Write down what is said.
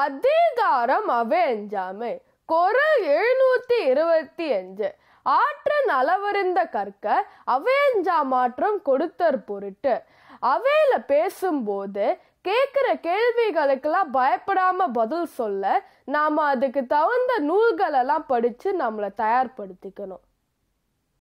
அதிகாரம் அவையஞ்சாமை குரல் எழுநூத்தி இருபத்தி அஞ்சு ஆற்ற நலவறிந்த கற்க அவையஞ்சா மாற்றம் கொடுத்தற் பொருட்டு அவையில பேசும்போது கேட்குற கேள்விகளுக்கெல்லாம் பயப்படாம பதில் சொல்ல நாம அதுக்கு தகுந்த நூல்களெல்லாம் படிச்சு நம்மளை தயார்படுத்திக்கணும்